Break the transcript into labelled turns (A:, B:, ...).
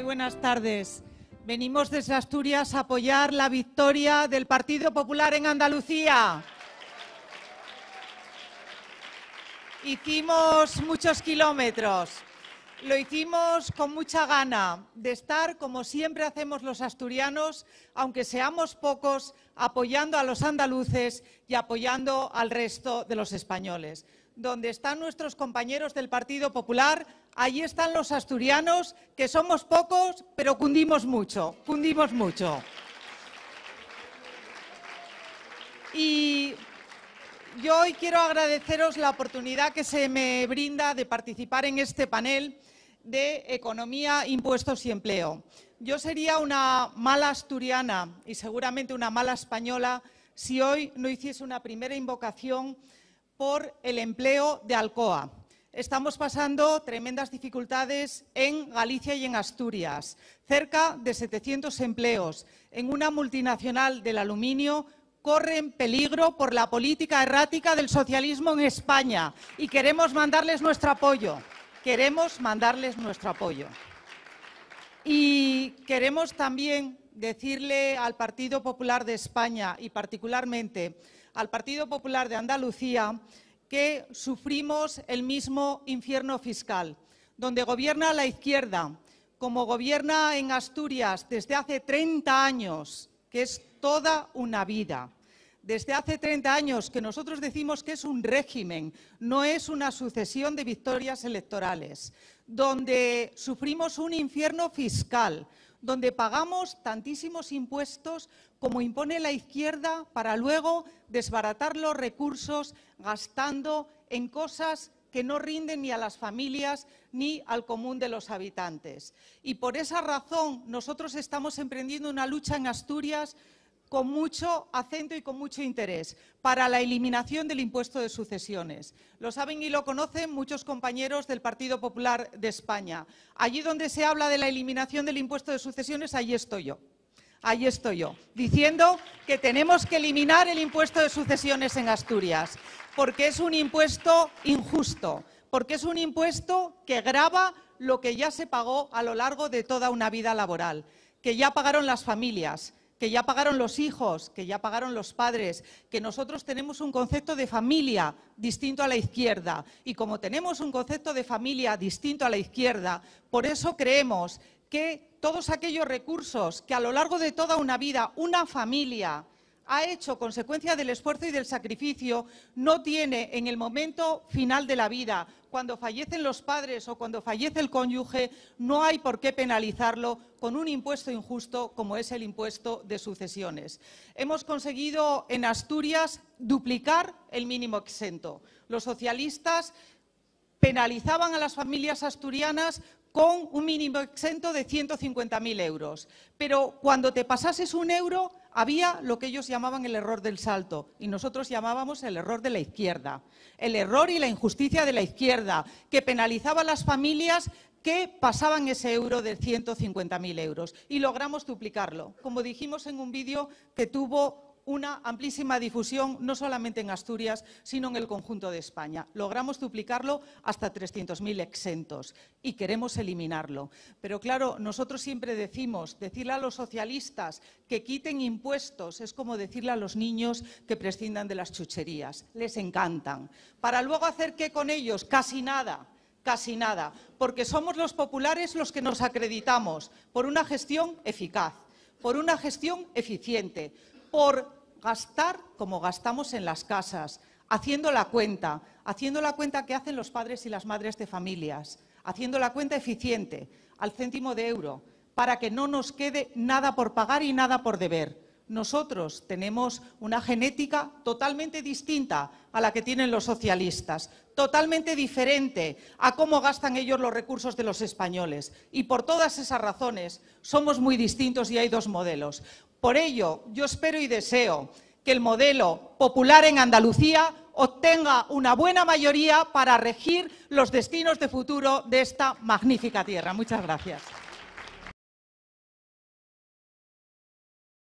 A: Muy buenas tardes. Venimos desde Asturias a apoyar la victoria del Partido Popular en Andalucía. Hicimos muchos kilómetros. Lo hicimos con mucha gana de estar, como siempre hacemos los asturianos, aunque seamos pocos, apoyando a los andaluces y apoyando al resto de los españoles. Donde están nuestros compañeros del Partido Popular, allí están los asturianos, que somos pocos, pero cundimos mucho, cundimos mucho. Y yo hoy quiero agradeceros la oportunidad que se me brinda de participar en este panel de Economía, Impuestos y Empleo. Yo sería una mala asturiana y seguramente una mala española si hoy no hiciese una primera invocación por el empleo de Alcoa estamos pasando tremendas dificultades en Galicia y en Asturias. Cerca de 700 empleos en una multinacional del aluminio corren peligro por la política errática del socialismo en España y queremos mandarles nuestro apoyo. Queremos mandarles nuestro apoyo. Y queremos también decirle al Partido Popular de España y particularmente al Partido Popular de Andalucía que sufrimos el mismo infierno fiscal, donde gobierna la izquierda, como gobierna en Asturias desde hace 30 años, que es toda una vida. Desde hace 30 años que nosotros decimos que es un régimen, no es una sucesión de victorias electorales, donde sufrimos un infierno fiscal, donde pagamos tantísimos impuestos como impone la izquierda para luego desbaratar los recursos gastando en cosas que no rinden ni a las familias ni al común de los habitantes. Y por esa razón nosotros estamos emprendiendo una lucha en Asturias con mucho acento y con mucho interés para la eliminación del impuesto de sucesiones. Lo saben y lo conocen muchos compañeros del Partido Popular de España. Allí donde se habla de la eliminación del impuesto de sucesiones, ahí estoy yo. Ahí estoy yo, diciendo que tenemos que eliminar el impuesto de sucesiones en Asturias, porque es un impuesto injusto, porque es un impuesto que grava lo que ya se pagó a lo largo de toda una vida laboral, que ya pagaron las familias, que ya pagaron los hijos, que ya pagaron los padres, que nosotros tenemos un concepto de familia distinto a la izquierda. Y como tenemos un concepto de familia distinto a la izquierda, por eso creemos que todos aquellos recursos que a lo largo de toda una vida una familia ha hecho consecuencia del esfuerzo y del sacrificio no tiene en el momento final de la vida, cuando fallecen los padres o cuando fallece el cónyuge, no hay por qué penalizarlo con un impuesto injusto como es el impuesto de sucesiones. Hemos conseguido en Asturias duplicar el mínimo exento. Los socialistas penalizaban a las familias asturianas con un mínimo exento de 150.000 euros. Pero cuando te pasases un euro, había lo que ellos llamaban el error del salto y nosotros llamábamos el error de la izquierda, el error y la injusticia de la izquierda, que penalizaba a las familias que pasaban ese euro de 150.000 euros y logramos duplicarlo, como dijimos en un vídeo que tuvo una amplísima difusión, no solamente en Asturias, sino en el conjunto de España. Logramos duplicarlo hasta 300.000 exentos y queremos eliminarlo. Pero claro, nosotros siempre decimos, decirle a los socialistas que quiten impuestos es como decirle a los niños que prescindan de las chucherías. Les encantan. Para luego hacer qué con ellos? Casi nada casi nada, porque somos los populares los que nos acreditamos por una gestión eficaz, por una gestión eficiente, por gastar como gastamos en las casas, haciendo la cuenta, haciendo la cuenta que hacen los padres y las madres de familias, haciendo la cuenta eficiente, al céntimo de euro, para que no nos quede nada por pagar y nada por deber. Nosotros tenemos una genética totalmente distinta a la que tienen los socialistas, totalmente diferente a cómo gastan ellos los recursos de los españoles. Y por todas esas razones somos muy distintos y hay dos modelos. Por ello, yo espero y deseo que el modelo popular en Andalucía obtenga una buena mayoría para regir los destinos de futuro de esta magnífica tierra. Muchas gracias.